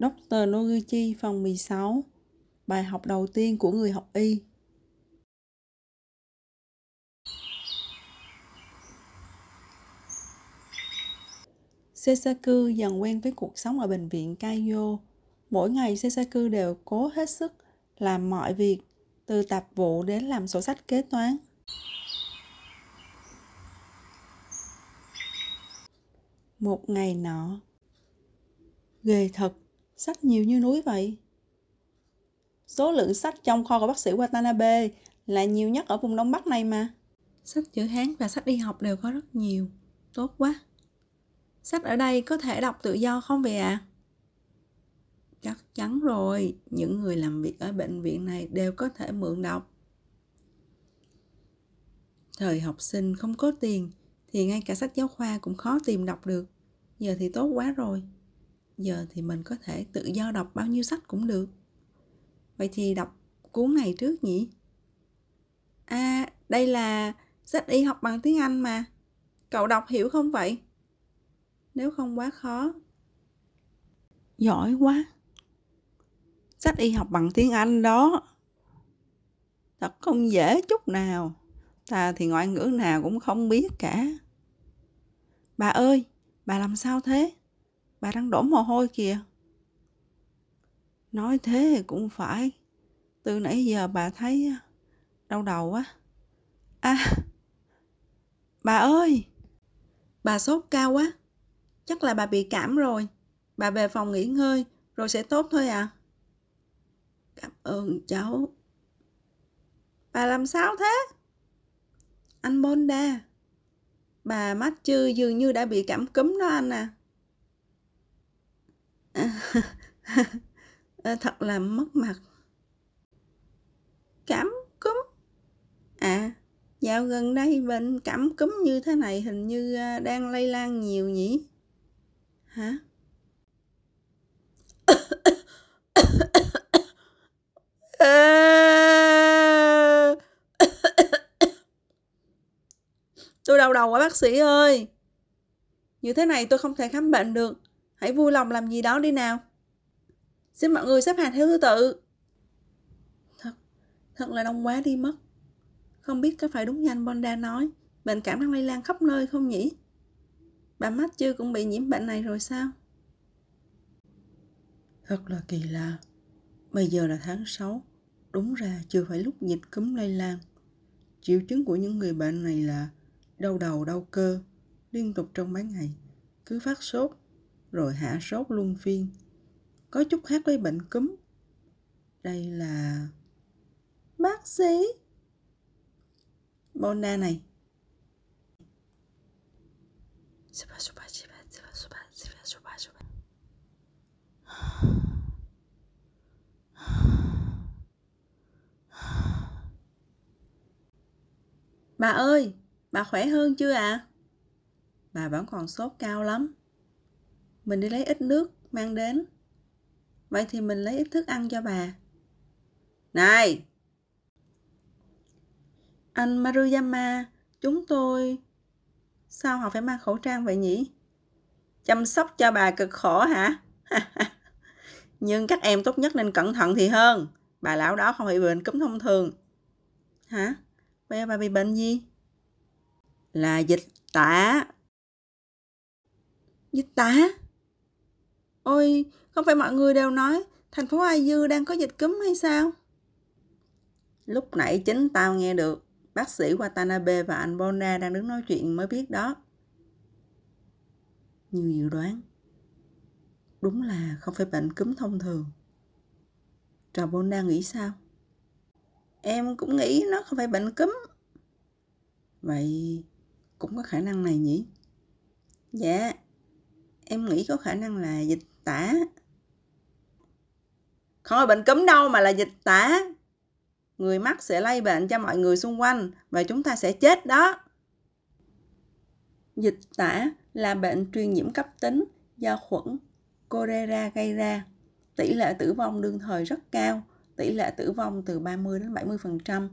Dr. Noguchi phòng 16 Bài học đầu tiên của người học y Sesaku dần quen với cuộc sống ở bệnh viện Kaio. Mỗi ngày Sesaku đều cố hết sức làm mọi việc, từ tạp vụ đến làm sổ sách kế toán, một ngày nọ ghê thật sách nhiều như núi vậy số lượng sách trong kho của bác sĩ watanabe là nhiều nhất ở vùng đông bắc này mà sách chữ hán và sách đi học đều có rất nhiều tốt quá sách ở đây có thể đọc tự do không vậy ạ à? chắc chắn rồi những người làm việc ở bệnh viện này đều có thể mượn đọc thời học sinh không có tiền thì ngay cả sách giáo khoa cũng khó tìm đọc được giờ thì tốt quá rồi giờ thì mình có thể tự do đọc bao nhiêu sách cũng được vậy thì đọc cuốn này trước nhỉ à đây là sách y học bằng tiếng anh mà cậu đọc hiểu không vậy nếu không quá khó giỏi quá sách y học bằng tiếng anh đó thật không dễ chút nào ta thì ngoại ngữ nào cũng không biết cả bà ơi Bà làm sao thế? Bà đang đổ mồ hôi kìa. Nói thế cũng phải. Từ nãy giờ bà thấy à, đau đầu quá. À, bà ơi! Bà sốt cao quá. Chắc là bà bị cảm rồi. Bà về phòng nghỉ ngơi rồi sẽ tốt thôi à. Cảm ơn cháu. Bà làm sao thế? Anh Bonda bà mắt Matthew dường như đã bị cảm cúm đó anh à. à thật là mất mặt. Cảm cúm? À, dạo gần đây bệnh cảm cúm như thế này hình như à, đang lây lan nhiều nhỉ? Hả? đau đầu quá bác sĩ ơi. Như thế này tôi không thể khám bệnh được. Hãy vui lòng làm gì đó đi nào. Xin mọi người xếp hàng theo thứ tự. Thật, thật là đông quá đi mất. Không biết có phải đúng như anh Bonda nói, bệnh cảm đang lây lan khắp nơi không nhỉ? Bà chưa cũng bị nhiễm bệnh này rồi sao? Thật là kỳ lạ. Bây giờ là tháng 6, đúng ra chưa phải lúc dịch cúm lây lan. Triệu chứng của những người bệnh này là đau đầu đau cơ liên tục trong mấy ngày cứ phát sốt rồi hạ sốt luân phiên có chút khác với bệnh cúm đây là bác sĩ Bona này Bà ơi, Bà khỏe hơn chưa ạ? À? Bà vẫn còn sốt cao lắm. Mình đi lấy ít nước mang đến. Vậy thì mình lấy ít thức ăn cho bà. Này! Anh Maruyama, chúng tôi... Sao họ phải mang khẩu trang vậy nhỉ? Chăm sóc cho bà cực khổ hả? Nhưng các em tốt nhất nên cẩn thận thì hơn. Bà lão đó không bị bệnh cúm thông thường. Hả? Bây giờ bà bị bệnh gì? là dịch tả dịch tả ôi không phải mọi người đều nói thành phố ai dư đang có dịch cúm hay sao lúc nãy chính tao nghe được bác sĩ watanabe và anh bona đang đứng nói chuyện mới biết đó như dự đoán đúng là không phải bệnh cúm thông thường Trò bôn nghĩ sao em cũng nghĩ nó không phải bệnh cúm vậy cũng có khả năng này nhỉ dạ em nghĩ có khả năng là dịch tả Không phải bệnh cúm đâu mà là dịch tả người mắc sẽ lây bệnh cho mọi người xung quanh và chúng ta sẽ chết đó dịch tả là bệnh truyền nhiễm cấp tính do khuẩn cholera gây ra tỷ lệ tử vong đương thời rất cao tỷ lệ tử vong từ 30 đến 70%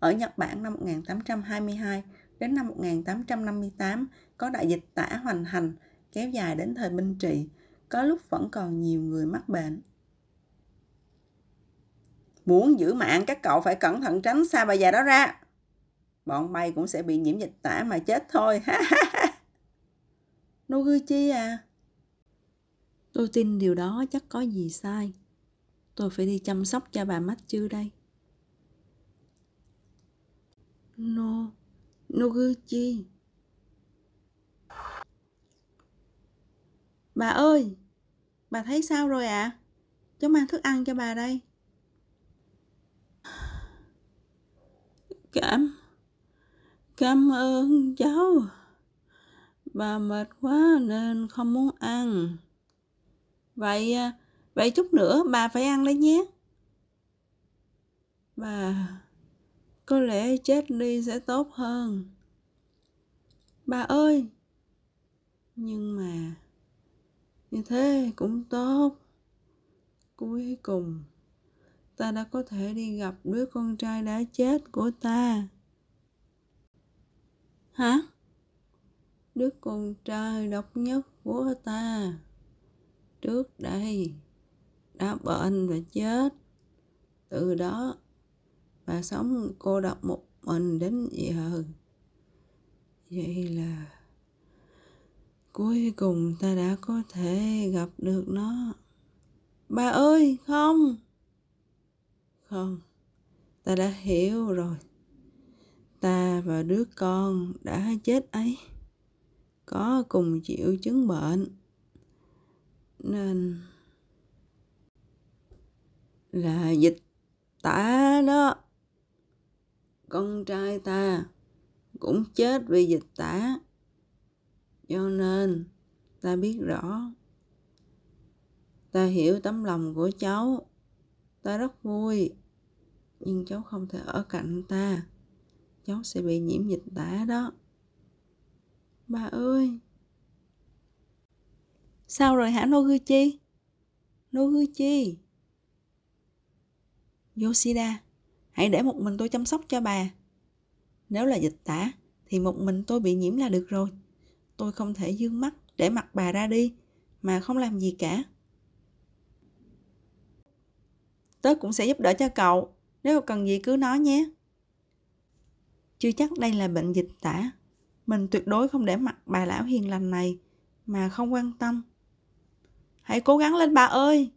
ở Nhật Bản năm 1822 Đến năm 1858, có đại dịch tả hoành hành, kéo dài đến thời Minh Trị, có lúc vẫn còn nhiều người mắc bệnh. Muốn giữ mạng các cậu phải cẩn thận tránh xa bà già đó ra. Bọn bay cũng sẽ bị nhiễm dịch tả mà chết thôi. Noguchi à. Tôi tin điều đó chắc có gì sai. Tôi phải đi chăm sóc cho bà mắt chưa đây. No. Noguchi Bà ơi, bà thấy sao rồi ạ? À? Cháu mang thức ăn cho bà đây. Cảm, cảm ơn cháu. Bà mệt quá nên không muốn ăn. Vậy, vậy chút nữa bà phải ăn đấy nhé. Bà có lẽ chết đi sẽ tốt hơn. Bà ơi! Nhưng mà, như thế cũng tốt. Cuối cùng, ta đã có thể đi gặp đứa con trai đã chết của ta. Hả? Đứa con trai độc nhất của ta. Trước đây, đã bệnh và chết. Từ đó và sống cô độc một mình đến giờ vậy là cuối cùng ta đã có thể gặp được nó bà ơi không không ta đã hiểu rồi ta và đứa con đã chết ấy có cùng chịu chứng bệnh nên là dịch tả đó con trai ta cũng chết vì dịch tả cho nên ta biết rõ ta hiểu tấm lòng của cháu ta rất vui nhưng cháu không thể ở cạnh ta cháu sẽ bị nhiễm dịch tả đó bà ơi sao rồi hả chi? noguchi chi? yoshida hãy để một mình tôi chăm sóc cho bà nếu là dịch tả thì một mình tôi bị nhiễm là được rồi tôi không thể dương mắt để mặc bà ra đi mà không làm gì cả tớ cũng sẽ giúp đỡ cho cậu nếu cần gì cứ nói nhé chưa chắc đây là bệnh dịch tả mình tuyệt đối không để mặt bà lão hiền lành này mà không quan tâm hãy cố gắng lên bà ơi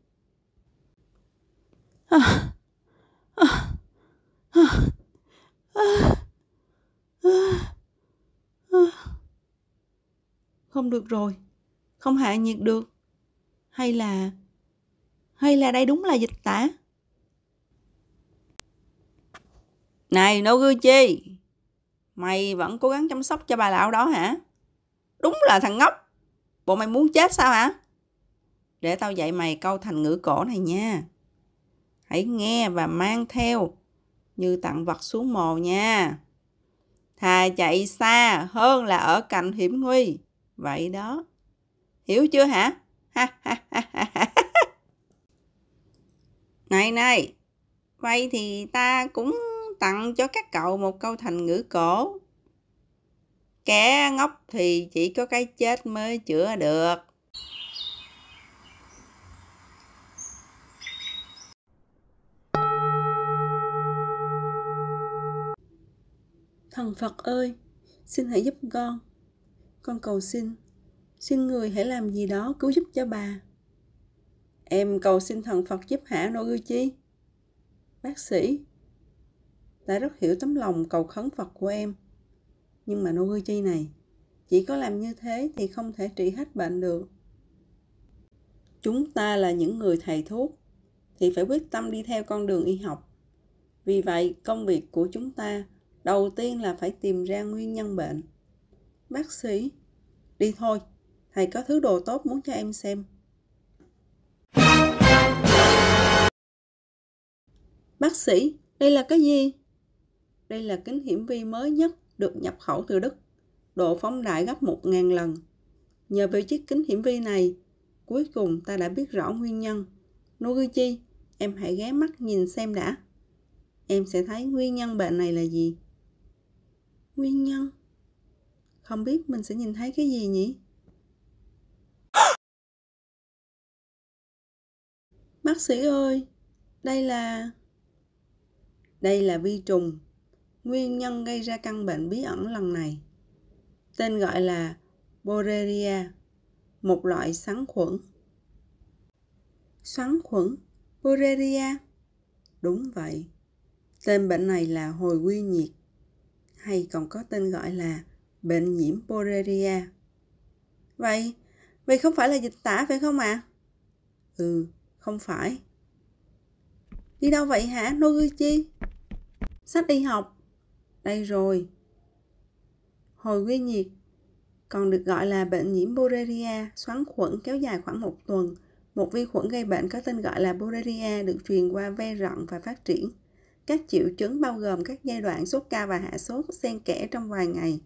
à, không được rồi không hạ nhiệt được hay là hay là đây đúng là dịch tả này nô gư chi mày vẫn cố gắng chăm sóc cho bà lão đó hả đúng là thằng ngốc bộ mày muốn chết sao hả để tao dạy mày câu thành ngữ cổ này nha hãy nghe và mang theo như tặng vật xuống mồ nha thà chạy xa hơn là ở cạnh hiểm nguy vậy đó hiểu chưa hả này này vậy thì ta cũng tặng cho các cậu một câu thành ngữ cổ kẻ ngốc thì chỉ có cái chết mới chữa được thần phật ơi xin hãy giúp con con cầu xin xin người hãy làm gì đó cứu giúp cho bà em cầu xin thần phật giúp hạ chi. bác sĩ ta rất hiểu tấm lòng cầu khấn phật của em nhưng mà nô chi này chỉ có làm như thế thì không thể trị hết bệnh được chúng ta là những người thầy thuốc thì phải quyết tâm đi theo con đường y học vì vậy công việc của chúng ta đầu tiên là phải tìm ra nguyên nhân bệnh bác sĩ. Đi thôi, thầy có thứ đồ tốt muốn cho em xem. Bác sĩ, đây là cái gì? Đây là kính hiển vi mới nhất được nhập khẩu từ Đức. Độ phóng đại gấp một ngàn lần. Nhờ vào chiếc kính hiển vi này, cuối cùng ta đã biết rõ nguyên nhân. Noguchi, em hãy ghé mắt nhìn xem đã. Em sẽ thấy nguyên nhân bệnh này là gì. Nguyên nhân? không biết mình sẽ nhìn thấy cái gì nhỉ? Bác sĩ ơi, đây là... Đây là vi trùng, nguyên nhân gây ra căn bệnh bí ẩn lần này. Tên gọi là Borrelia, một loại sắn khuẩn. Sắn khuẩn? Borrelia? Đúng vậy. Tên bệnh này là hồi quy nhiệt, hay còn có tên gọi là bệnh nhiễm Borrelia. Vậy, vậy không phải là dịch tả phải không ạ? À? Ừ, không phải. Đi đâu vậy hả Noguchi? Sách y học. Đây rồi. Hồi quy nhiệt, còn được gọi là bệnh nhiễm Borrelia, xoắn khuẩn kéo dài khoảng một tuần. Một vi khuẩn gây bệnh có tên gọi là Borrelia được truyền qua ve rộng và phát triển. Các triệu chứng bao gồm các giai đoạn sốt cao và hạ sốt xen kẽ trong vài ngày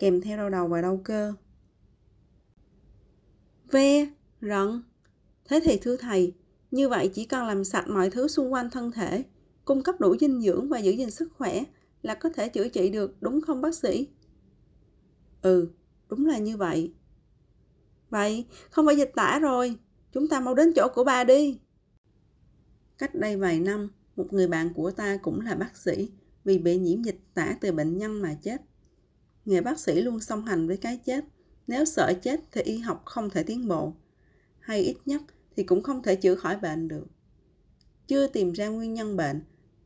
kèm theo đau đầu và đau cơ. Ve, rận. Thế thì thưa thầy, như vậy chỉ cần làm sạch mọi thứ xung quanh thân thể, cung cấp đủ dinh dưỡng và giữ gìn sức khỏe là có thể chữa trị được đúng không bác sĩ? Ừ, đúng là như vậy. Vậy, không phải dịch tả rồi, chúng ta mau đến chỗ của bà đi. Cách đây vài năm, một người bạn của ta cũng là bác sĩ vì bị nhiễm dịch tả từ bệnh nhân mà chết nghề bác sĩ luôn song hành với cái chết. Nếu sợ chết thì y học không thể tiến bộ, hay ít nhất thì cũng không thể chữa khỏi bệnh được. Chưa tìm ra nguyên nhân bệnh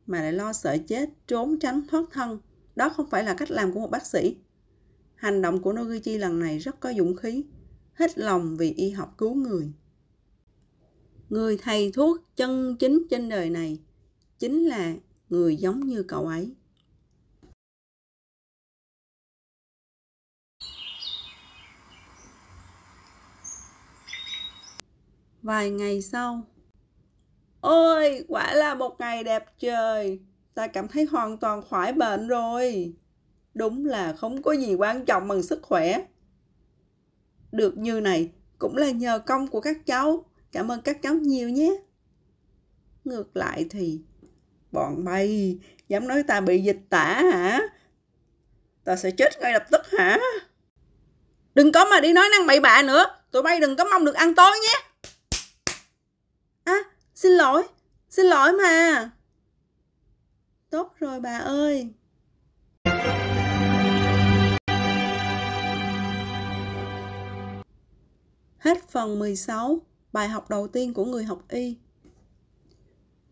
mà lại lo sợ chết, trốn tránh thoát thân, đó không phải là cách làm của một bác sĩ. Hành động của Noguchi lần này rất có dũng khí, hết lòng vì y học cứu người. Người thầy thuốc chân chính trên đời này chính là người giống như cậu ấy. Vài ngày sau Ôi, quả là một ngày đẹp trời Ta cảm thấy hoàn toàn khỏi bệnh rồi Đúng là không có gì quan trọng bằng sức khỏe Được như này cũng là nhờ công của các cháu Cảm ơn các cháu nhiều nhé Ngược lại thì Bọn bay dám nói ta bị dịch tả hả? Ta sẽ chết ngay lập tức hả? Đừng có mà đi nói năng bậy bạ nữa Tụi bay đừng có mong được ăn tối nhé Xin lỗi, xin lỗi mà. Tốt rồi bà ơi. Hết phần 16, bài học đầu tiên của người học y.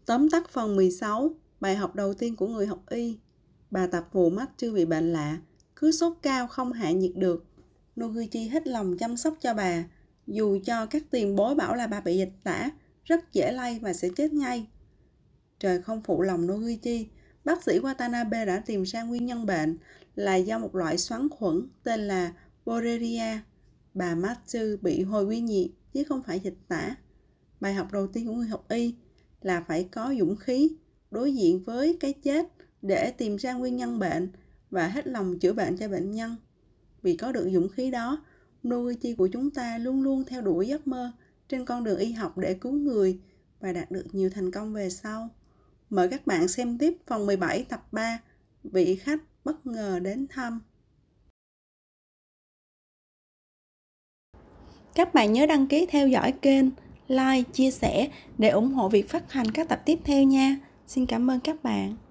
Tóm tắt phần 16, bài học đầu tiên của người học y. Bà tập vụ mắt chưa bị bệnh lạ, cứ sốt cao không hạ nhiệt được. Noguchi hết lòng chăm sóc cho bà, dù cho các tiền bối bảo là bà bị dịch tả, rất dễ lây và sẽ chết ngay. Trời không phụ lòng Noguchi, bác sĩ Watanabe đã tìm ra nguyên nhân bệnh là do một loại xoắn khuẩn tên là Borrelia. Bà Matsu bị hồi quy nhiệt chứ không phải dịch tả. Bài học đầu tiên của người học y là phải có dũng khí đối diện với cái chết để tìm ra nguyên nhân bệnh và hết lòng chữa bệnh cho bệnh nhân. Vì có được dũng khí đó, Noguchi của chúng ta luôn luôn theo đuổi giấc mơ trên con đường y học để cứu người và đạt được nhiều thành công về sau. Mời các bạn xem tiếp phòng 17 tập 3 Vị khách bất ngờ đến thăm. Các bạn nhớ đăng ký theo dõi kênh, like, chia sẻ để ủng hộ việc phát hành các tập tiếp theo nha. Xin cảm ơn các bạn.